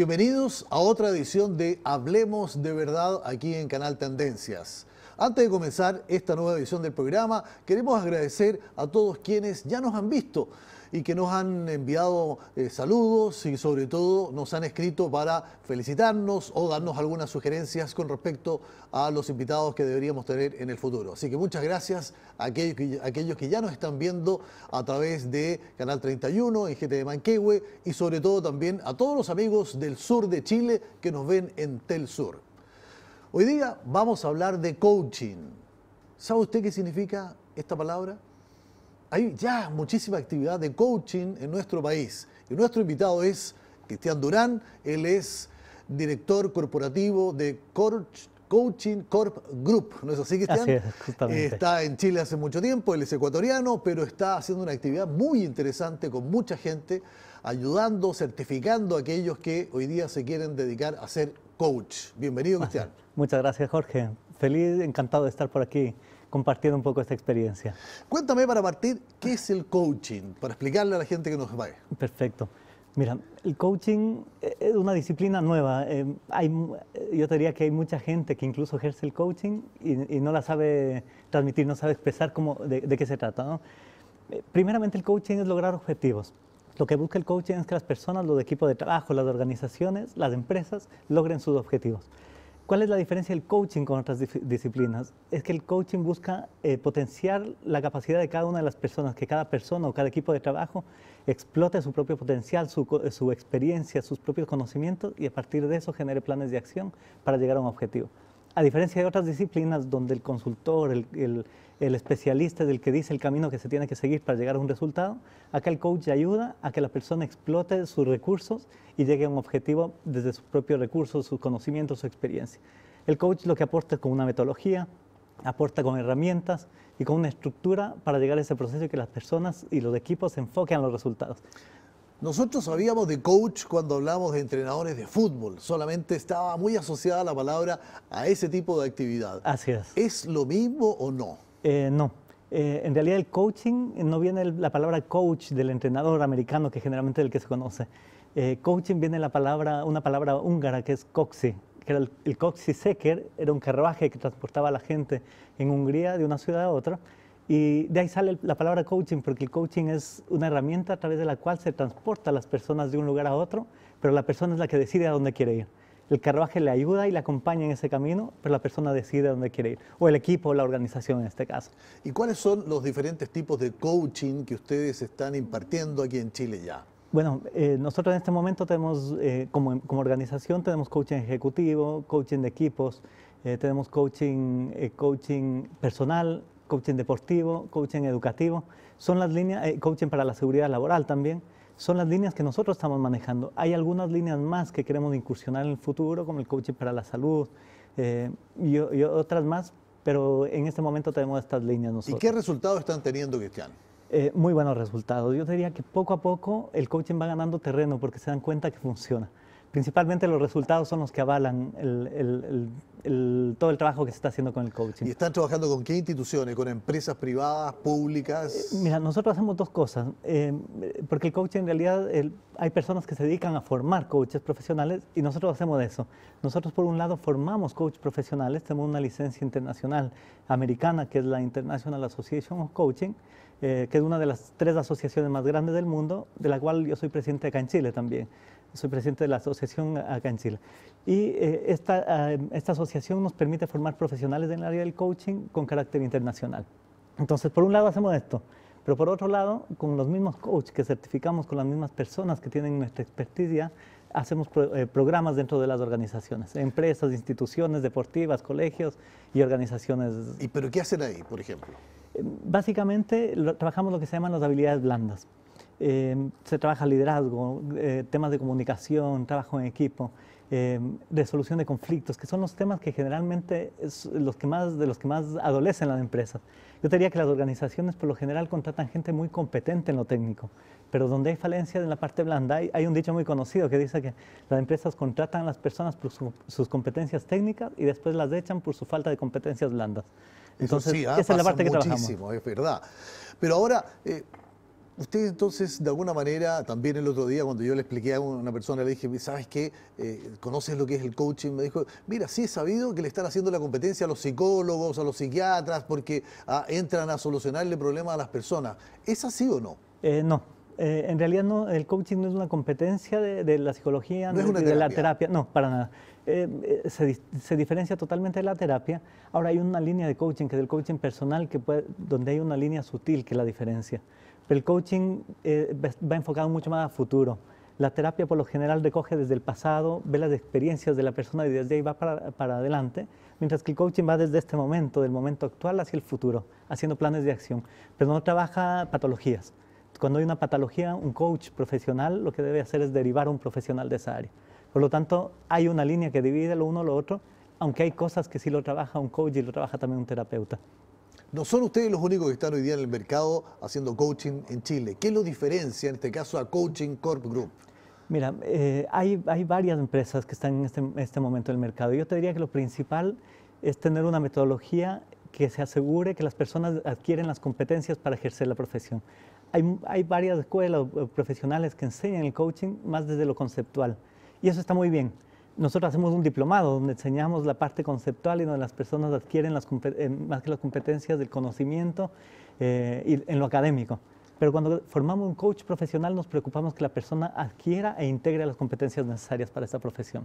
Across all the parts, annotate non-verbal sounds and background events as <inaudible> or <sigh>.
Bienvenidos a otra edición de Hablemos de Verdad aquí en Canal Tendencias. Antes de comenzar esta nueva edición del programa, queremos agradecer a todos quienes ya nos han visto y que nos han enviado eh, saludos y sobre todo nos han escrito para felicitarnos o darnos algunas sugerencias con respecto a los invitados que deberíamos tener en el futuro. Así que muchas gracias a aquellos que, ya nos están viendo a través de Canal 31, en GT de Manquehue y sobre todo también a todos los amigos del sur de Chile que nos ven en Tel Sur. Hoy día vamos a hablar de coaching. ¿Sabe usted qué significa esta palabra? hay ya muchísima actividad de coaching en nuestro país. Y nuestro invitado es Cristian Durán, él es director corporativo de Coach, Coaching Corp Group, ¿no es así, Cristian? Está en Chile hace mucho tiempo, él es ecuatoriano, pero está haciendo una actividad muy interesante con mucha gente, ayudando, certificando a aquellos que hoy día se quieren dedicar a ser coach. Bienvenido, <laughs> Cristian. Muchas gracias, Jorge. Feliz, encantado de estar por aquí compartiendo un poco esta experiencia. Cuéntame para partir, ¿qué es el coaching? Para explicarle a la gente que nos va Perfecto. Mira, el coaching es una disciplina nueva. Eh, eh, yo te diría que hay mucha gente que incluso ejerce el coaching y, no la sabe transmitir, no sabe expresar de, qué se trata. Eh, primeramente, el coaching es lograr objetivos. Lo que busca el coaching es que las personas, los equipos de trabajo, las organizaciones, las empresas logren sus objetivos. ¿Cuál es la diferencia del coaching con otras disciplinas? Es que el coaching busca eh, potenciar la capacidad de cada una de las personas, que cada persona o cada equipo de trabajo explote su propio potencial, su experiencia, sus propios conocimientos y a partir de eso genere planes de acción para llegar a un objetivo a diferencia de otras disciplinas donde el consultor, el, especialista es el que dice el camino que se tiene que seguir para llegar a un resultado, acá el coach ayuda a que la persona explote sus recursos y llegue a un objetivo desde sus propios recursos, sus conocimientos, su experiencia. El coach lo que aporta es con una metodología, aporta con herramientas y con una estructura para llegar a ese proceso y que las personas y los equipos se enfoquen en los resultados. Nosotros sabíamos de coach cuando hablamos de entrenadores de fútbol, solamente estaba muy asociada la palabra a ese tipo de actividad. Así es. ¿Es lo mismo o no? Eh, no. Eh, en realidad el coaching eh, no viene la palabra coach del entrenador americano, que generalmente es el que se conoce. coaching viene la palabra, una palabra húngara que es coxi, que era el, el seker, era un carruaje que transportaba a la gente en Hungría de una ciudad a otra. Y de ahí sale la palabra coaching, porque el coaching es una herramienta a través de la cual se transporta a las personas de un lugar a otro, pero la persona es la que decide a dónde quiere ir. El carruaje le ayuda y le acompaña en ese camino, pero la persona decide a dónde quiere ir, o el equipo o la organización en este caso. ¿Y cuáles son los diferentes tipos de coaching que ustedes están impartiendo aquí en Chile ya? Bueno, eh, nosotros en este momento tenemos, eh, como, como, organización, tenemos coaching ejecutivo, coaching de equipos, eh, tenemos coaching, coaching personal, coaching deportivo, coaching educativo, son las líneas, eh, coaching para la seguridad laboral también, son las líneas que nosotros estamos manejando. Hay algunas líneas más que queremos incursionar en el futuro, como el coaching para la salud eh, y, otras más, pero en este momento tenemos estas líneas nosotros. ¿Y qué resultados están teniendo, Cristian? Eh, muy buenos resultados. Yo diría que poco a poco el coaching va ganando terreno porque se dan cuenta que funciona principalmente los resultados son los que avalan todo el trabajo que se está haciendo con el coaching. ¿Y están trabajando con qué instituciones? ¿Con empresas privadas, públicas? Eh, mira, nosotros hacemos dos cosas, eh, porque el coaching en realidad hay personas que se dedican a formar coaches profesionales y nosotros hacemos eso. Nosotros por un lado formamos coaches profesionales, tenemos una licencia internacional americana que es la International Association of Coaching, eh, que es una de las tres asociaciones más grandes del mundo, de la cual yo soy presidente acá en Chile también soy presidente de la asociación acá en Chile. Y eh, esta, eh, esta, asociación nos permite formar profesionales en el área del coaching con carácter internacional. Entonces, por un lado hacemos esto, pero por otro lado, con los mismos coaches que certificamos, con las mismas personas que tienen nuestra experticia, hacemos eh, programas dentro de las organizaciones, empresas, instituciones deportivas, colegios y organizaciones. ¿Y pero qué hacen ahí, por ejemplo? Em, básicamente trabajamos lo que se llaman las habilidades blandas. Em, se trabaja liderazgo, eh, temas de comunicación, trabajo en equipo, em, resolución de conflictos, que son los temas que generalmente es los que más, de los que más adolecen las empresas. Yo diría que las organizaciones por lo general contratan gente muy competente en lo técnico, pero donde hay falencias en la parte blanda, hay, un dicho muy conocido que dice que las empresas contratan a las personas por sus competencias técnicas y después las echan por su falta de competencias blandas. Entonces, sí, ah, esa es la parte que trabajamos. Es verdad. Pero ahora, eh, Usted entonces, de alguna manera, también el otro día cuando yo le expliqué a una persona, le dije, ¿sabes qué? Eh, ¿Conoces lo que es el coaching? Me dijo, mira, sí he sabido que le están haciendo la competencia a los psicólogos, a los psiquiatras, porque ah, entran a solucionarle problemas a las personas. ¿Es así o no? Eh, no. Eh, en realidad no, el coaching no es una competencia de, la psicología, no, de la terapia, no, para nada. se, diferencia totalmente de la terapia. Ahora hay una línea de coaching, que es el coaching personal, que donde hay una línea sutil que la diferencia el coaching eh, va enfocado mucho más a futuro. La terapia por lo general recoge desde el pasado, ve las experiencias de la persona y desde ahí va para, para adelante, mientras que el coaching va desde este momento, del momento actual hacia el futuro, haciendo planes de acción, pero no trabaja patologías. Cuando hay una patología, un coach profesional lo que debe hacer es derivar a un profesional de esa área. Por lo tanto, hay una línea que divide lo uno a lo otro, aunque hay cosas que sí lo trabaja un coach y lo trabaja también un terapeuta. No son ustedes los únicos que están hoy día en el mercado haciendo coaching en Chile. ¿Qué lo diferencia en este caso a Coaching Corp Group? Mira, eh, hay, varias empresas que están este, en este, momento en el mercado. Yo te diría que lo principal es tener una metodología que se asegure que las personas adquieren las competencias para ejercer la profesión. hay varias escuelas profesionales que enseñan el coaching más desde lo conceptual y eso está muy bien nosotros hacemos un diplomado donde enseñamos la parte conceptual y donde las personas adquieren eh, más que las competencias del conocimiento eh, y en lo académico. Pero cuando formamos un coach profesional nos preocupamos que la persona adquiera e integre las competencias necesarias para esta profesión.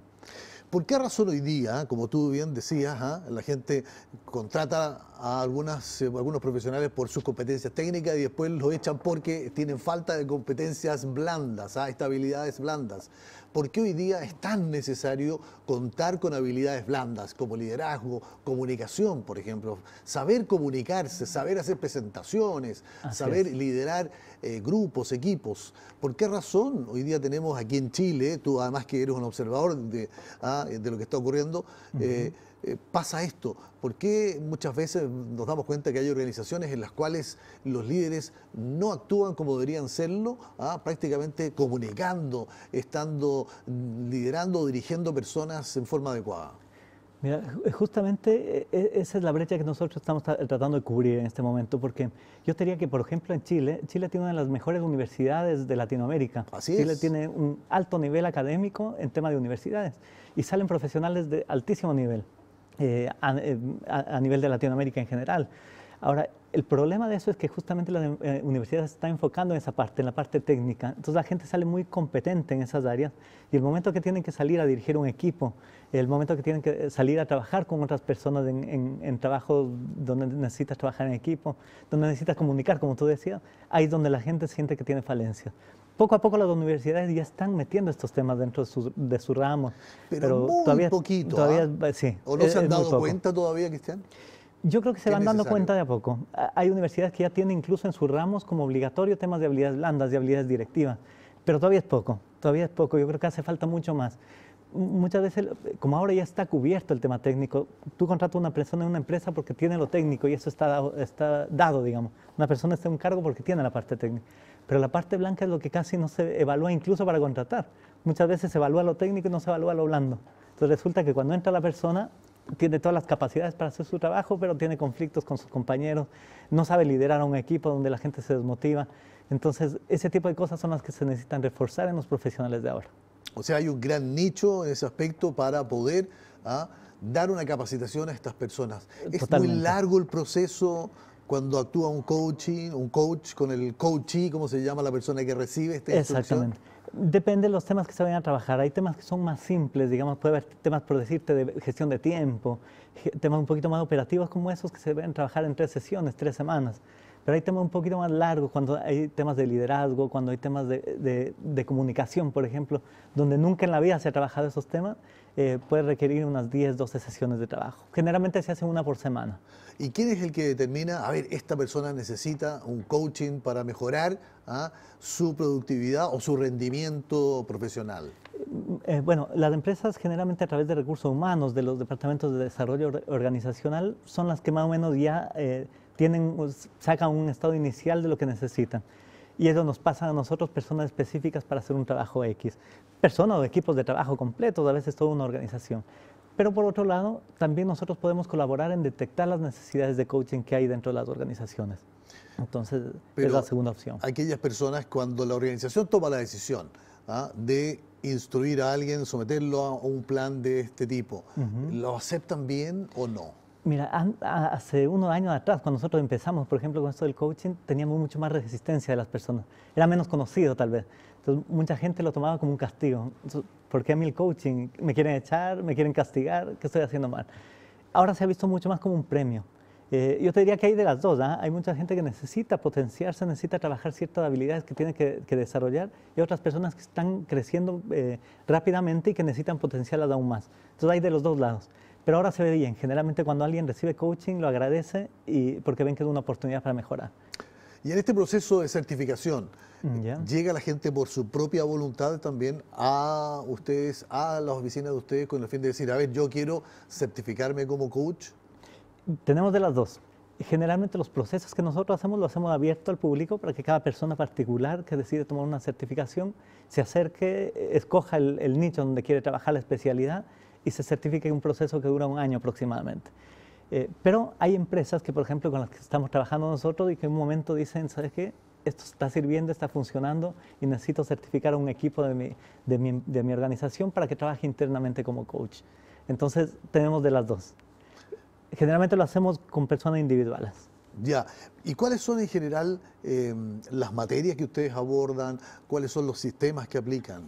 ¿Por qué razón hoy día, como tú bien decías, ah, la gente contrata a eh, algunos profesionales por sus competencias técnicas y después los echan porque tienen falta de competencias blandas, ah, estabilidades habilidades blandas? ¿Por qué hoy día es tan necesario contar con habilidades blandas como liderazgo, comunicación, por ejemplo? Saber comunicarse, saber hacer presentaciones, saber liderar eh, grupos, equipos. ¿Por qué razón hoy día tenemos aquí en Chile, tú además que eres un observador de, ah, lo que está ocurriendo, eh, eh, pasa esto? ¿Por qué muchas veces nos damos cuenta que hay organizaciones en las cuales los líderes no actúan como deberían serlo, ¿ah? prácticamente comunicando, estando mm, liderando, dirigiendo personas en forma adecuada? Mira, eh, justamente e, e, esa es la brecha que nosotros estamos eh, tratando de cubrir en este momento, porque yo diría que, por ejemplo, en Chile, Chile tiene una de las mejores universidades de Latinoamérica. Chile tiene un alto nivel académico en tema de universidades y salen profesionales de altísimo nivel. Eh, a, nivel de Latinoamérica en general. Ahora, el problema de eso es que justamente la eh, universidad está se está enfocando en esa parte, en la parte técnica. Entonces la gente sale muy competente en esas áreas y el momento que tienen que salir a dirigir un equipo, el momento que tienen que salir a trabajar con otras personas en, en, trabajos donde necesitas trabajar en equipo, donde necesitas comunicar, como tú decías, ahí es donde la gente siente que tiene falencias poco a poco las universidades ya están metiendo estos temas dentro de su, ramo. Pero, muy todavía, poquito. Todavía, ¿ah? sí, ¿O no se han dado cuenta todavía, Cristian? Yo creo que se van dando cuenta de a poco. Hay universidades que ya tienen incluso en sus ramos como obligatorio temas de habilidades blandas, de habilidades directivas, pero todavía es poco, todavía es poco. Yo creo que hace falta mucho más. Muchas veces, como ahora ya está cubierto el tema técnico, tú contratas a una persona en una empresa porque tiene lo técnico y eso está está dado, digamos. Una persona está en un cargo porque tiene la parte técnica. Pero la parte blanca es lo que casi no se evalúa incluso para contratar. Muchas veces se evalúa lo técnico y no se evalúa lo blando. Entonces resulta que cuando entra la persona tiene todas las capacidades para hacer su trabajo, pero tiene conflictos con sus compañeros, no sabe liderar a un equipo donde la gente se desmotiva. Entonces, ese tipo de cosas son las que se necesitan reforzar en los profesionales de ahora. O sea, hay un gran nicho en ese aspecto para poder ¿ah? dar una capacitación a estas personas. Es muy largo el proceso cuando actúa un coaching, un coach con el coachee, como se llama la persona que recibe esta instrucción. Exactamente. Depende de los temas que se vayan a trabajar. Hay temas que son más simples, digamos, puede haber temas, por decirte, de gestión de tiempo, temas un poquito más operativos como esos que se deben trabajar en tres sesiones, tres semanas. Pero hay temas un poquito más largos, cuando hay temas de liderazgo, cuando hay temas de, de comunicación, por ejemplo, donde nunca en la vida se ha trabajado esos temas eh, puede requerir unas 10, 12 sesiones de trabajo. Generalmente se hace una por semana. ¿Y quién es el que determina, a ver, esta persona necesita un coaching para mejorar ah, su productividad o su rendimiento profesional? Eh, eh, bueno, las empresas generalmente a través de recursos humanos de los departamentos de desarrollo organizacional son las que más o menos ya tienen, sacan un estado inicial de lo que necesitan y eso nos pasa a nosotros personas específicas para hacer un trabajo X. Personas o equipos de trabajo completos, a veces toda una organización. Pero por otro lado, también nosotros podemos colaborar en detectar las necesidades de coaching que hay dentro de las organizaciones. Entonces, es la segunda opción. Aquellas personas cuando la organización toma la decisión ¿ah? de instruir a alguien, someterlo a un plan de este tipo, ¿lo aceptan bien o no? Mira, hace unos años atrás, cuando nosotros empezamos, por ejemplo, con esto del coaching, teníamos mucho más resistencia de las personas. Era menos conocido, tal vez. Entonces, mucha gente lo tomaba como un castigo. Entonces, ¿Por qué a mí el coaching? ¿Me quieren echar? ¿Me quieren castigar? ¿Qué estoy haciendo mal? Ahora se ha visto mucho más como un premio. Eh, yo te diría que hay de las dos. ¿ah? Hay mucha gente que necesita potenciarse, necesita trabajar ciertas habilidades que tiene que, desarrollar y otras personas que están creciendo eh, rápidamente y que necesitan potenciarlas aún más. Entonces hay de los dos lados. Pero ahora se ve bien. Generalmente cuando alguien recibe coaching lo agradece y porque ven que es una oportunidad para mejorar. Y en este proceso de certificación, mm, ¿llega la gente por su propia voluntad también a ustedes, a las oficinas de ustedes, con el fin de decir, a ver, yo quiero certificarme como coach? Tenemos de las dos generalmente los procesos que nosotros hacemos los hacemos abierto al público para que cada persona particular que decide tomar una certificación se acerque, escoja el nicho donde quiere trabajar la especialidad y se certifica en un proceso que dura un año aproximadamente. Eh, pero hay empresas que, por ejemplo, con las que estamos trabajando nosotros y que en un momento dicen, ¿sabes qué? Esto está sirviendo, está funcionando y necesito certificar a un equipo de mi, de de mi organización para que trabaje internamente como coach. Entonces, tenemos de las dos. Generalmente lo hacemos con personas individuales. Ya, ¿y cuáles son en general em, las materias que ustedes abordan? ¿Cuáles son los sistemas que aplican?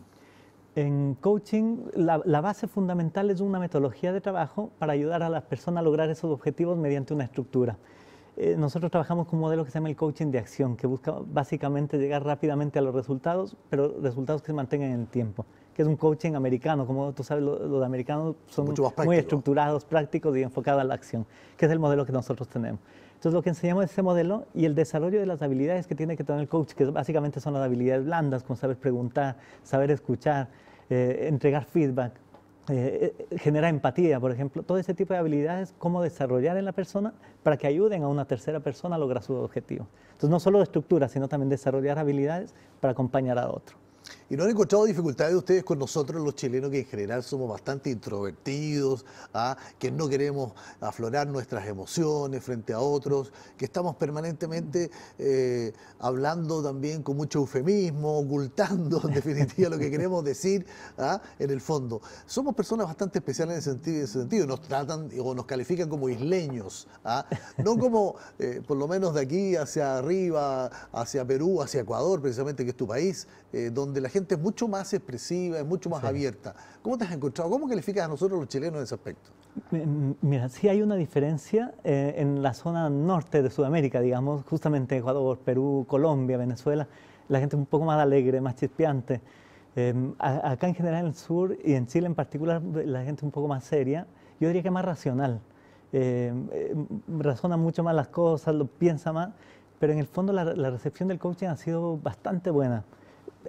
En coaching, la, base fundamental es una metodología de trabajo para ayudar a las personas a lograr esos objetivos mediante una estructura. Eh, nosotros trabajamos con un modelo que se llama el coaching de acción, que busca básicamente llegar rápidamente a los resultados, pero resultados que se mantengan en el tiempo, que es un coaching americano. Como tú sabes, los americanos son muy estructurados, prácticos y enfocados a la acción, que es el modelo que nosotros tenemos. Entonces lo que enseñamos es ese modelo y el desarrollo de las habilidades que tiene que tener el coach, que básicamente son las habilidades blandas, como saber preguntar, saber escuchar, eh, entregar feedback, eh, eh, generar empatía, por ejemplo. Todo ese tipo de habilidades, cómo desarrollar en la persona para que ayuden a una tercera persona a lograr su objetivo. Entonces no solo estructura, sino también desarrollar habilidades para acompañar a otro. Y no han encontrado dificultades ustedes con nosotros, los chilenos, que en general somos bastante introvertidos, ¿ah? que no queremos aflorar nuestras emociones frente a otros, que estamos permanentemente eh, hablando también con mucho eufemismo, ocultando en definitiva lo que queremos decir ¿ah? en el fondo. Somos personas bastante especiales en ese sentido, nos tratan o nos califican como isleños, ¿ah? no como eh, por lo menos de aquí hacia arriba, hacia Perú, hacia Ecuador, precisamente que es tu país, eh, donde la gente es mucho más expresiva, es mucho más abierta. ¿Cómo te has encontrado? ¿Cómo calificas a nosotros los chilenos en ese aspecto? Mira, sí hay una diferencia eh, en la zona norte de Sudamérica, digamos, justamente Ecuador, Perú, Colombia, Venezuela. La gente es un poco más alegre, más chispeante. Em, acá en general en el sur y en Chile en particular la gente es un poco más seria, yo diría que más racional. Em, em, razona mucho más las cosas, lo piensa más, pero en el fondo la, recepción del coaching ha sido bastante buena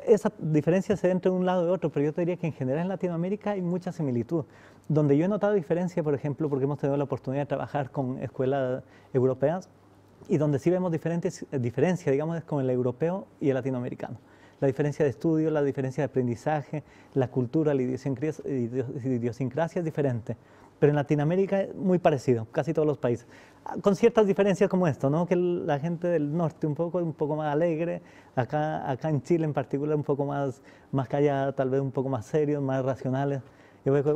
esa diferencia se da entre un lado y otro, pero yo te diría que en general en Latinoamérica hay mucha similitud. Donde yo he notado diferencia, por ejemplo, porque hemos tenido la oportunidad de trabajar con escuelas europeas y donde sí vemos diferentes eh, diferencias, digamos, es con el europeo y el latinoamericano. La diferencia de estudio, la diferencia de aprendizaje, la cultura, la idiosincrasia es diferente pero en Latinoamérica es muy parecido, casi todos los países. Ah, con ciertas diferencias como esto, ¿no? que la gente del norte un poco, un poco más alegre, acá, acá en Chile en particular un poco más, más callada, tal vez un poco más serios, más racionales. Yo veo que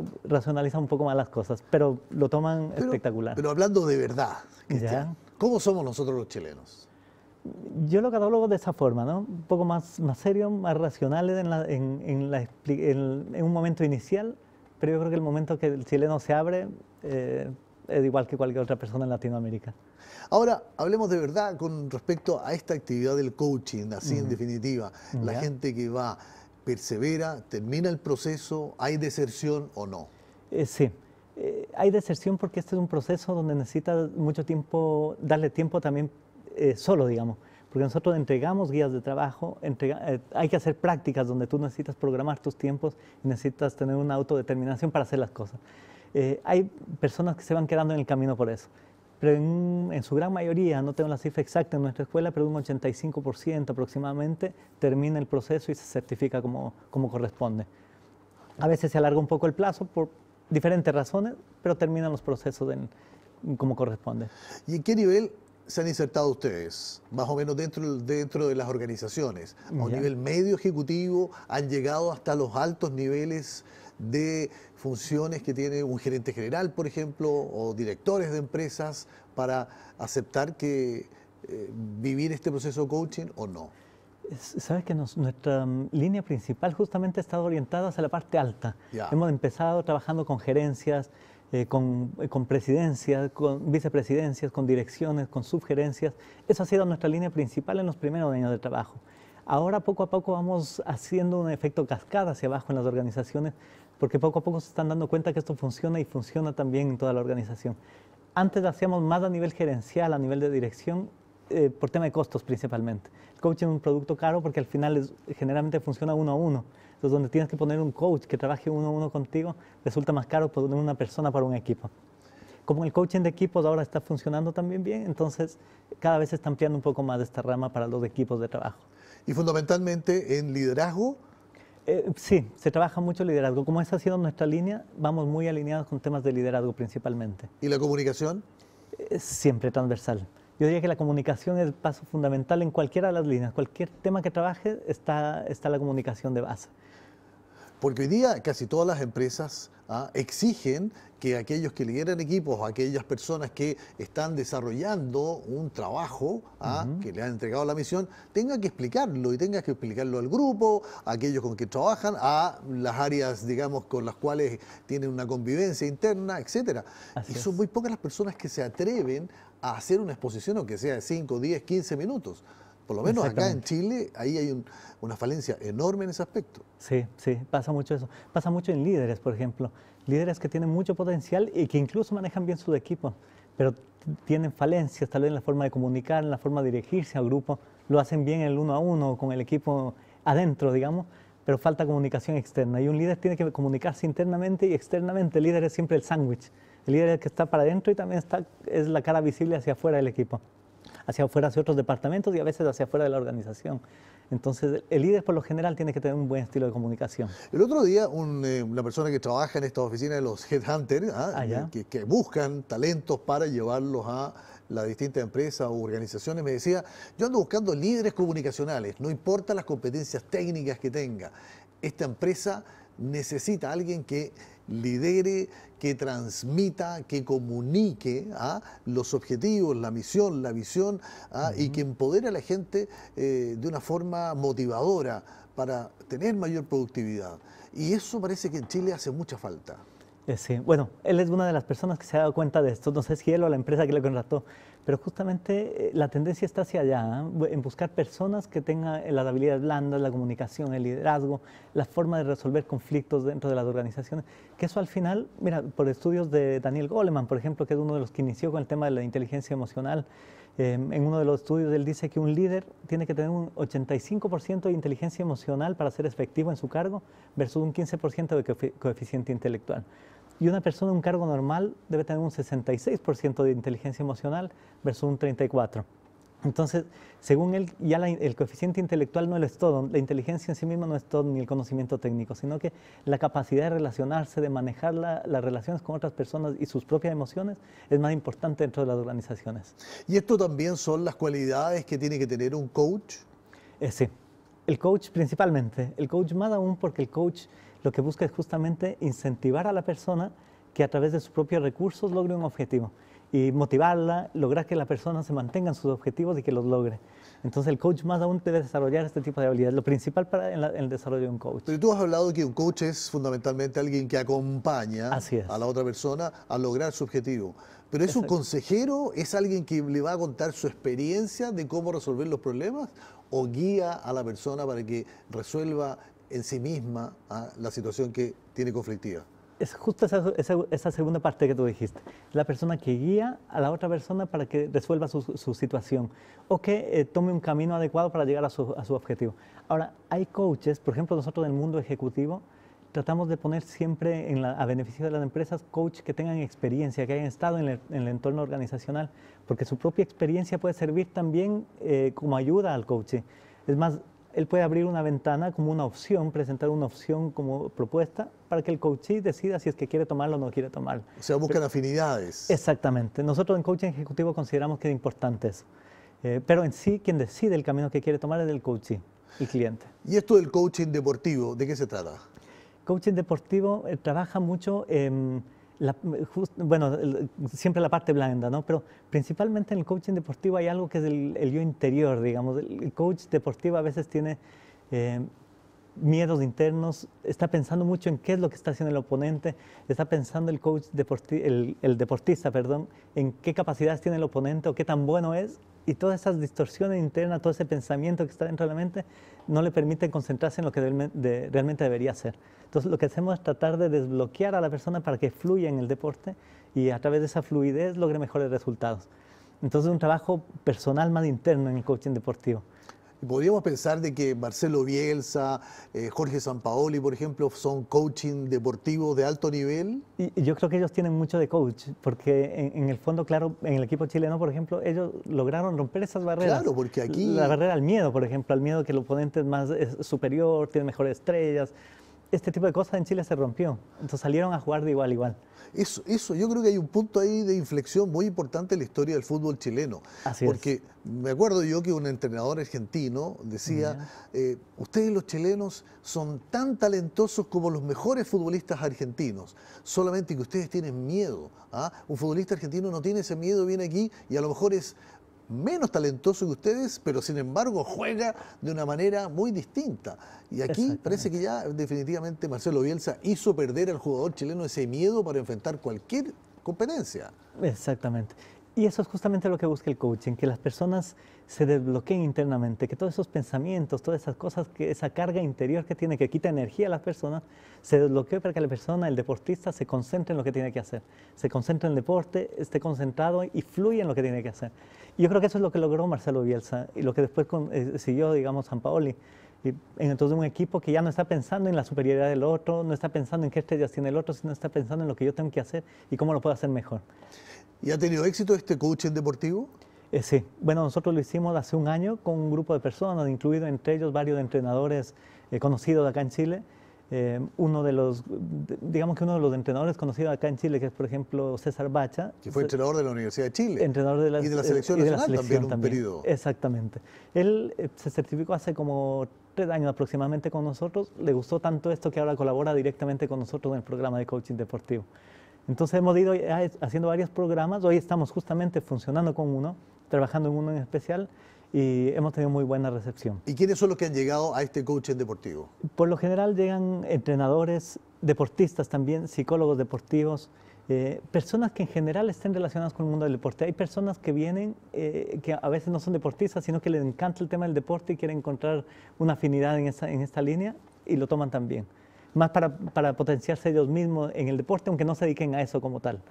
un poco más las cosas, pero lo toman espectacular. Pero hablando de verdad, ¿cómo somos nosotros los chilenos? Yo lo catalogo de esa forma, ¿no? Un poco más, más serio, más racionales en, en, la, en un momento inicial, pero yo creo que el momento que el chileno se abre eh, es igual que cualquier otra persona en Latinoamérica. Ahora, hablemos de verdad con respecto a esta actividad del coaching, así en definitiva, la gente que va, persevera, termina el proceso, ¿hay deserción o no? Eh, sí, eh, hay deserción porque este es un proceso donde necesita mucho tiempo, darle tiempo también solo, digamos porque nosotros entregamos guías de trabajo, eh, hay que hacer prácticas donde tú necesitas programar tus tiempos y necesitas tener una autodeterminación para hacer las cosas. Eh, hay personas que se van quedando en el camino por eso. Pero en, su gran mayoría, no tengo la cifra exacta en nuestra escuela, pero un 85% aproximadamente termina el proceso y se certifica como, corresponde. A veces se alarga un poco el plazo por diferentes razones, pero terminan los procesos como corresponde. ¿Y en qué nivel se han insertado ustedes, más o menos dentro, dentro de las organizaciones, a un nivel medio ejecutivo, han llegado hasta los altos niveles de funciones que tiene un gerente general, por ejemplo, o directores de empresas, para aceptar que eh, vivir este proceso de coaching o no? Sabes que nuestra mm, línea principal justamente ha estado orientada hacia la parte alta. Hemos empezado trabajando con gerencias, eh, con, eh, con, presidencias, con vicepresidencias, con direcciones, con subgerencias. Eso ha sido nuestra línea principal en los primeros años de trabajo. Ahora poco a poco vamos haciendo un efecto cascada hacia abajo en las organizaciones porque poco a poco se están dando cuenta que esto funciona y funciona también en toda la organización. Antes hacíamos más a nivel gerencial, a nivel de dirección, eh, por tema de costos principalmente. El coaching es un producto caro porque al final generalmente funciona uno a uno. Entonces, donde tienes que poner un coach que trabaje uno a uno contigo, resulta más caro poner una persona para un equipo. Como el coaching de equipos ahora está funcionando también bien, entonces cada vez se está ampliando un poco más esta rama para los equipos de trabajo. Y fundamentalmente en liderazgo, eh, sí, se trabaja mucho liderazgo. Como esa ha sido nuestra línea, vamos muy alineados con temas de liderazgo principalmente. ¿Y la comunicación? Eh, siempre transversal. Yo diría que la comunicación es el paso fundamental en cualquiera de las líneas. Cualquier tema que trabaje está, está la comunicación de base. Porque hoy día casi todas las empresas ¿ah? exigen que aquellos que lideran equipos, aquellas personas que están desarrollando un trabajo ¿ah? que le han entregado la misión, tengan que explicarlo y tengan que explicarlo al grupo, a aquellos con que trabajan, a las áreas, digamos, con las cuales tienen una convivencia interna, etc. y son muy pocas las personas que se atreven a hacer una exposición, aunque sea de 5, 10, 15 minutos. Por lo menos acá en Chile, ahí hay una falencia enorme en ese aspecto. Sí, sí, pasa mucho eso. Pasa mucho en líderes, por ejemplo. Líderes que tienen mucho potencial y que incluso manejan bien su equipo, pero tienen falencias, tal vez en la forma de comunicar, en la forma de dirigirse al grupo. Lo hacen bien el uno a uno, con el equipo adentro, digamos, pero falta comunicación externa. Y un líder tiene que comunicarse internamente y externamente. El líder es siempre el sándwich el líder es el que está para adentro y también está, es la cara visible hacia afuera del equipo, hacia afuera, hacia otros departamentos y a veces hacia afuera de la organización. Entonces, el líder por lo general tiene que tener un buen estilo de comunicación. El otro día, eh, una persona que trabaja en esta oficina de los <laughs> headhunters, ah, ah, que, buscan talentos para llevarlos a las distintas empresas o organizaciones, me decía, yo ando buscando líderes comunicacionales, no importa las competencias técnicas que tenga, esta empresa necesita a alguien que lidere, que transmita, que comunique a ¿ah? los objetivos, la misión, la visión ¿ah? y que empodere a la gente eh, de una forma motivadora para tener mayor productividad. Y eso parece que en Chile hace mucha falta. Eh, sí, bueno, él es una de las personas que se ha dado cuenta de esto. No sé si él o la empresa que le contrató pero justamente eh, la tendencia está hacia allá, ¿ah? en buscar personas que tengan eh, las habilidades blandas, la comunicación, el liderazgo, la forma de resolver conflictos dentro de las organizaciones, que eso al final, mira, por estudios de Daniel Goleman, por ejemplo, que es uno de los que inició con el tema de la inteligencia emocional, em, en uno de los estudios él dice que un líder tiene que tener un 85% de inteligencia emocional para ser efectivo en su cargo versus un 15% de coeficiente intelectual. Y una persona en un cargo normal debe tener un 66% de inteligencia emocional versus un 34%. Entonces, según él, ya el coeficiente intelectual no es todo, la inteligencia en sí misma no es todo, ni el conocimiento técnico, sino que la capacidad de relacionarse, de manejar las relaciones con otras personas y sus propias emociones es más importante dentro de las organizaciones. ¿Y esto también son las cualidades que tiene que tener un coach? Eh, sí, el coach principalmente, el coach más aún porque el coach lo que busca es justamente incentivar a la persona que a través de sus propios recursos logre un objetivo y motivarla, lograr que la persona se mantenga en sus objetivos y que los logre. Entonces el coach más aún debe desarrollar este tipo de habilidades, lo principal para el desarrollo de un coach. Pero tú has hablado de que un coach es fundamentalmente alguien que acompaña a la otra persona a lograr su objetivo. Pero es un consejero, es alguien que le va a contar su experiencia de cómo resolver los problemas o guía a la persona para que resuelva en sí misma a la situación que tiene conflictiva. Es justo esa, esa, segunda parte que tú dijiste, la persona que guía a la otra persona para que resuelva su, su situación o que eh, tome un camino adecuado para llegar a su, a su objetivo. Ahora, hay coaches, por ejemplo, nosotros en el mundo ejecutivo, tratamos de poner siempre en la, a beneficio de las empresas coach que tengan experiencia, que hayan estado en el, entorno organizacional, porque su propia experiencia puede servir también eh, como ayuda al coach. Es más, él puede abrir una ventana como una opción, presentar una opción como propuesta para que el coachee decida si es que quiere tomarlo o no quiere tomarlo. O sea, buscan afinidades. Exactamente. Nosotros en coaching ejecutivo consideramos que es importante eso. Eh, pero en sí, quien decide el camino que quiere tomar es el coachee, el cliente. ¿Y esto del coaching deportivo, de qué se trata? Coaching deportivo eh, trabaja mucho... en bueno, siempre la parte blanda, ¿no? Pero principalmente en el coaching deportivo hay algo que es el, yo interior, digamos. El, coach deportivo a veces tiene eh, miedos internos, está pensando mucho en qué es lo que está haciendo el oponente, está pensando el coach el, deportista, perdón, en qué capacidades tiene el oponente o qué tan bueno es y todas esas distorsiones internas, todo ese pensamiento que está dentro de la mente no le permite concentrarse en lo que realmente debería hacer. Entonces lo que hacemos es tratar de desbloquear a la persona para que fluya en el deporte y a través de esa fluidez logre mejores resultados. Entonces un trabajo personal más interno en el coaching deportivo podríamos pensar de que Marcelo Bielsa, eh, Jorge Sampaoli, por ejemplo, son coaching deportivo de alto nivel. Y yo creo que ellos tienen mucho de coach, porque en, el fondo, claro, en el equipo chileno, por ejemplo, ellos lograron romper esas barreras. Claro, porque aquí... La barrera al miedo, por ejemplo, al miedo que el oponente es más superior, tiene mejores estrellas este tipo de cosas en Chile se rompió. Entonces salieron a jugar de igual a igual. Eso, eso, yo creo que hay un punto ahí de inflexión muy importante en la historia del fútbol chileno. Así porque me acuerdo yo que un entrenador argentino decía, eh, ustedes los chilenos son tan talentosos como los mejores futbolistas argentinos, solamente que ustedes tienen miedo. ¿ah? Un futbolista argentino no tiene ese miedo, viene aquí y a lo mejor es menos talentoso que ustedes, pero sin embargo juega de una manera muy distinta. Y aquí parece que ya definitivamente Marcelo Bielsa hizo perder al jugador chileno ese miedo para enfrentar cualquier competencia. Exactamente. Y eso es justamente lo que busca el coaching, que las personas se desbloqueen internamente, que todos esos pensamientos, todas esas cosas, que esa carga interior que tiene, que quita energía a las personas, se desbloquee para que la persona, el deportista, se concentre en lo que tiene que hacer, se concentre en el deporte, esté concentrado y fluye en lo que tiene que hacer. Y yo creo que eso es lo que logró Marcelo Bielsa y lo que después eh, siguió, digamos, San Paoli entonces un equipo que ya no está pensando en la superioridad del otro, no está pensando en qué estrellas tiene el otro, sino está pensando en lo que yo tengo que hacer y cómo lo puedo hacer mejor. ¿Y ha tenido éxito este coaching deportivo? Eh, sí, bueno, nosotros lo hicimos hace un año con un grupo de personas, incluido entre ellos varios entrenadores eh, conocidos acá en Chile. Eh, uno de los, digamos que uno de los entrenadores conocidos acá en Chile, que es por ejemplo César Bacha. Que fue entrenador de la Universidad de Chile. Entrenador de la, y de la selección nacional también, un periodo. Exactamente. Él se certificó hace como tres años aproximadamente con nosotros, le gustó tanto esto que ahora colabora directamente con nosotros en el programa de coaching deportivo. Entonces hemos ido haciendo varios programas, hoy estamos justamente funcionando con uno, trabajando en uno en especial y hemos tenido muy buena recepción. ¿Y quiénes son los que han llegado a este coaching deportivo? Por lo general llegan entrenadores, deportistas también, psicólogos deportivos, eh, personas que en general estén relacionadas con el mundo del deporte. Hay personas que vienen, eh, que a veces no son deportistas, sino que les encanta el tema del deporte y quieren encontrar una afinidad en, esta línea y lo toman también. Más para, potenciarse ellos mismos en el deporte, aunque no se dediquen a eso como tal.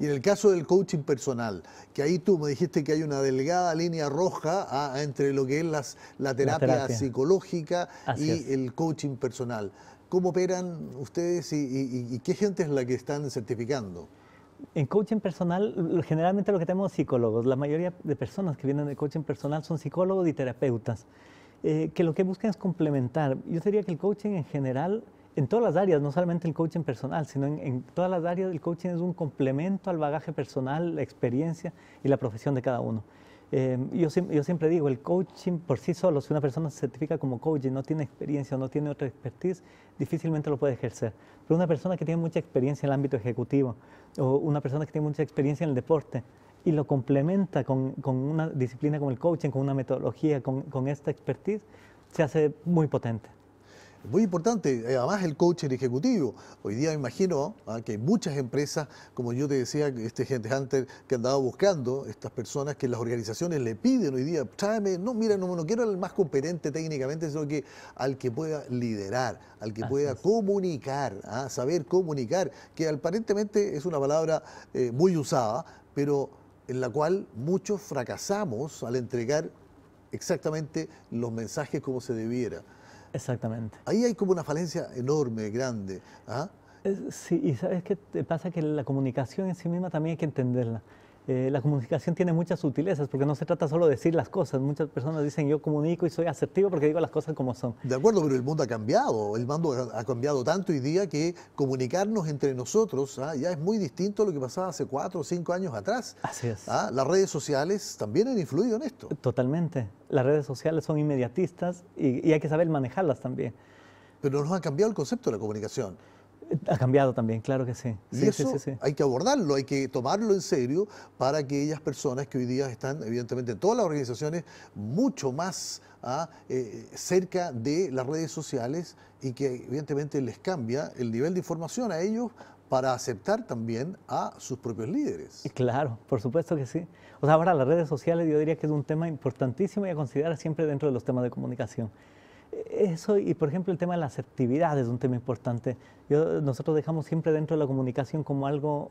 Y en el caso del coaching personal, que ahí tú me dijiste que hay una delgada línea roja ah, entre lo que es la, terapia psicológica y el coaching personal. ¿Cómo operan ustedes y, qué gente es la que están certificando? En coaching personal, generalmente lo que tenemos psicólogos. La mayoría de personas que vienen de coaching personal son psicólogos y terapeutas, eh, que lo que buscan es complementar. Yo diría que el coaching en general, en todas las áreas, no solamente el coaching personal, sino en, en todas las áreas, el coaching es un complemento al bagaje personal, la experiencia y la profesión de cada uno. Em, yo, siempre digo, el coaching por sí solo, si una persona se certifica como coach y no tiene experiencia o no tiene otra expertise, difícilmente lo puede ejercer. Pero una persona que tiene mucha experiencia en el ámbito ejecutivo o una persona que tiene mucha experiencia en el deporte y lo complementa con, una disciplina como el coaching, con una metodología, con esta expertise, se hace muy potente. Muy importante, eh, además el coaching ejecutivo. Hoy día me imagino ah, que hay muchas empresas, como yo te decía, este gente hunter que andaba buscando estas personas que las organizaciones le piden hoy día, tráeme, no, mira, no, no quiero al más competente técnicamente, sino que al que pueda liderar, al que pueda comunicar, ah, saber comunicar, que aparentemente es una palabra eh, muy usada, pero en la cual muchos fracasamos al entregar exactamente los mensajes como se debiera. Exactamente. Ahí hay como una falencia enorme, grande. ¿ah? Sí, y sabes qué pasa que la comunicación en sí misma también hay que entenderla. Eh, la comunicación tiene muchas sutilezas porque no se trata solo de decir las cosas. Muchas personas dicen yo comunico y soy asertivo porque digo las cosas como son. De acuerdo, pero el mundo ha cambiado. El mundo ha cambiado tanto hoy día que comunicarnos entre nosotros ¿ah? ya es muy distinto a lo que pasaba hace cuatro o cinco años atrás. Así es. ¿Ah? Las redes sociales también han influido en esto. Totalmente. Las redes sociales son inmediatistas y hay que saber manejarlas también. Pero nos ha cambiado el concepto de la comunicación. Ha cambiado también, claro que sí. hay que abordarlo, hay que tomarlo en serio para que ellas personas que hoy día están, evidentemente, en todas las organizaciones, mucho más ah, eh, cerca de las redes sociales y que evidentemente les cambia el nivel de información a ellos para aceptar también a sus propios líderes. Claro, por supuesto que sí. O sea, ahora las redes sociales yo diría que es un tema importantísimo y a considerar siempre dentro de los temas de comunicación. Eso y por ejemplo el tema de la asertividad es un tema importante. nosotros dejamos siempre dentro de la comunicación como algo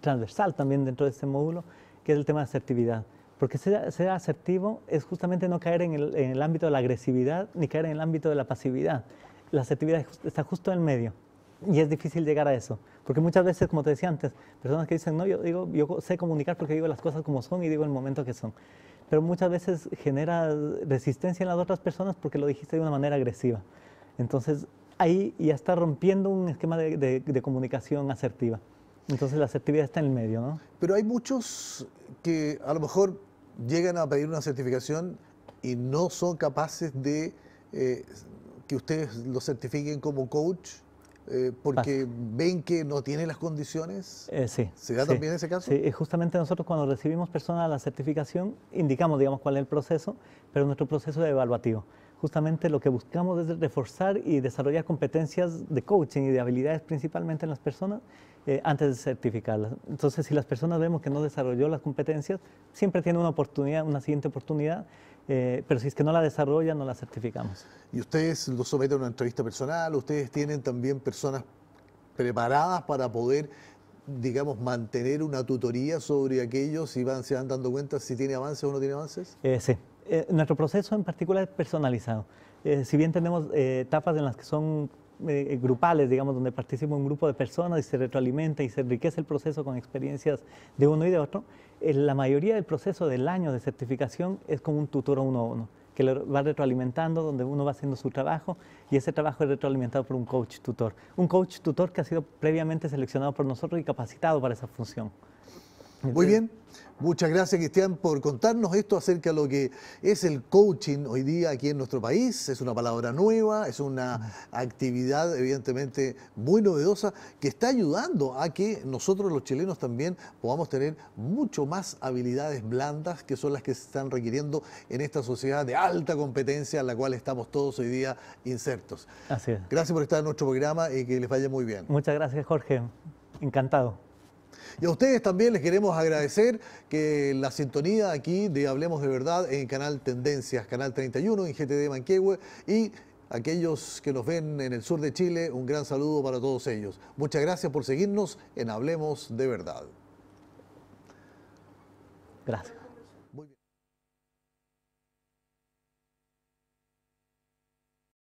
transversal también dentro de este módulo, que es el tema de asertividad. Porque ser, asertivo es justamente no caer en el, ámbito de la agresividad ni caer en el ámbito de la pasividad. La asertividad está justo en medio y es difícil llegar a eso. Porque muchas veces, como te decía antes, personas que dicen, no, yo, digo, yo sé comunicar porque digo las cosas como son y digo el momento que son pero muchas veces genera resistencia en las otras personas porque lo dijiste de una manera agresiva. Entonces ahí ya está rompiendo un esquema de, comunicación asertiva. Entonces la asertividad está en el medio, ¿no? Pero hay muchos que a lo mejor llegan a pedir una certificación y no son capaces de eh, que ustedes lo certifiquen como coach eh, porque ven que no tiene las condiciones. Eh, sí. ¿Se da también ese caso? Sí, justamente nosotros cuando recibimos personas a la certificación indicamos, digamos, cuál es el proceso, pero nuestro proceso es evaluativo. Justamente lo que buscamos es reforzar y desarrollar competencias de coaching y de habilidades principalmente en las personas eh, antes de certificarlas. Entonces, si las personas vemos que no desarrolló las competencias, siempre tiene una oportunidad, una siguiente oportunidad eh, pero si es que no la desarrollan, no la certificamos. ¿Y ustedes lo someten a una entrevista personal? ¿Ustedes tienen también personas preparadas para poder, digamos, mantener una tutoría sobre aquello, si van, se van dando cuenta si tiene avances o no tiene avances? Eh, sí. Eh, nuestro proceso en particular es personalizado. si bien tenemos etapas en las que son eh, grupales, digamos, donde participa un grupo de personas y se retroalimenta y se enriquece el proceso con experiencias de uno y de otro, eh, la mayoría del proceso del año de certificación es como un tutor uno a uno, que lo va retroalimentando, donde uno va haciendo su trabajo y ese trabajo es retroalimentado por un coach tutor. Un coach tutor que ha sido previamente seleccionado por nosotros y capacitado para esa función. Muy bien. Muchas gracias, Cristian, por contarnos esto acerca de lo que es el coaching hoy día aquí en nuestro país. Es una palabra nueva, es una actividad evidentemente muy novedosa que está ayudando a que nosotros los chilenos también podamos tener mucho más habilidades blandas que son las que se están requiriendo en esta sociedad de alta competencia a la cual estamos todos hoy día insertos. Así Gracias por estar en nuestro programa y que les vaya muy bien. Muchas gracias, Jorge. Encantado. Y a ustedes también les queremos agradecer que la sintonía aquí de Hablemos de Verdad en Canal Tendencias, Canal 31, en GTD Manquehue y aquellos que nos ven en el sur de Chile, un gran saludo para todos ellos. Muchas gracias por seguirnos en Hablemos de Verdad. Gracias.